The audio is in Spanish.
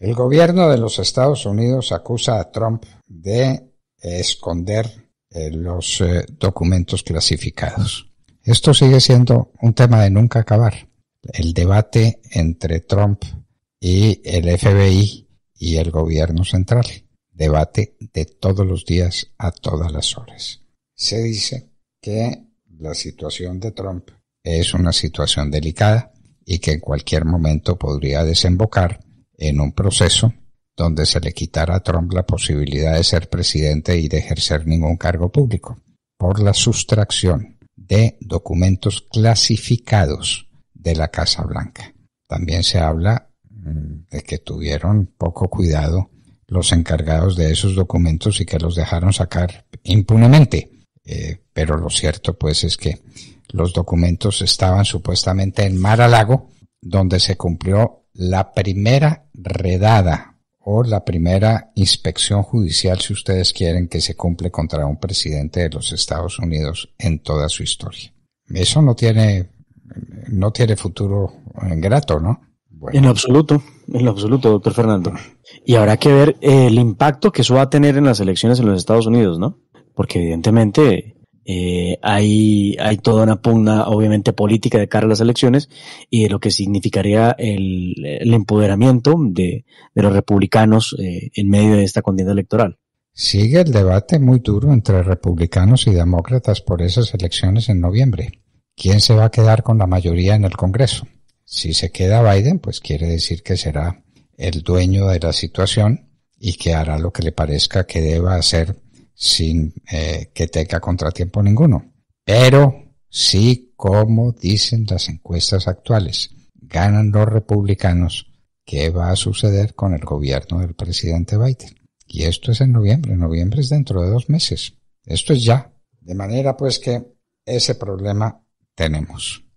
El gobierno de los Estados Unidos acusa a Trump de esconder eh, los eh, documentos clasificados. Esto sigue siendo un tema de nunca acabar. El debate entre Trump y el FBI y el gobierno central. Debate de todos los días a todas las horas. Se dice que la situación de Trump es una situación delicada y que en cualquier momento podría desembocar en un proceso donde se le quitara a Trump la posibilidad de ser presidente y de ejercer ningún cargo público por la sustracción de documentos clasificados de la Casa Blanca. También se habla mm, de que tuvieron poco cuidado los encargados de esos documentos y que los dejaron sacar impunemente. Eh, pero lo cierto pues es que los documentos estaban supuestamente en Mar Lago, donde se cumplió la primera redada o la primera inspección judicial, si ustedes quieren, que se cumple contra un presidente de los Estados Unidos en toda su historia. Eso no tiene, no tiene futuro eh, grato, ¿no? En absoluto, en absoluto, doctor Fernando. Y habrá que ver el impacto que eso va a tener en las elecciones en los Estados Unidos, ¿no? Porque evidentemente eh, hay, toda una pugna, obviamente, política de cara a las elecciones y de lo que significaría el, empoderamiento de, los republicanos eh, en medio de esta contienda electoral. Sigue el debate muy duro entre republicanos y demócratas por esas elecciones en noviembre. ¿Quién se va a quedar con la mayoría en el Congreso? Si se queda Biden, pues quiere decir que será el dueño de la situación y que hará lo que le parezca que deba hacer sin eh, que tenga contratiempo ninguno. Pero sí, como dicen las encuestas actuales, ganan los republicanos, ¿qué va a suceder con el gobierno del presidente Biden? Y esto es en noviembre, noviembre es dentro de dos meses. Esto es ya. De manera pues que ese problema tenemos.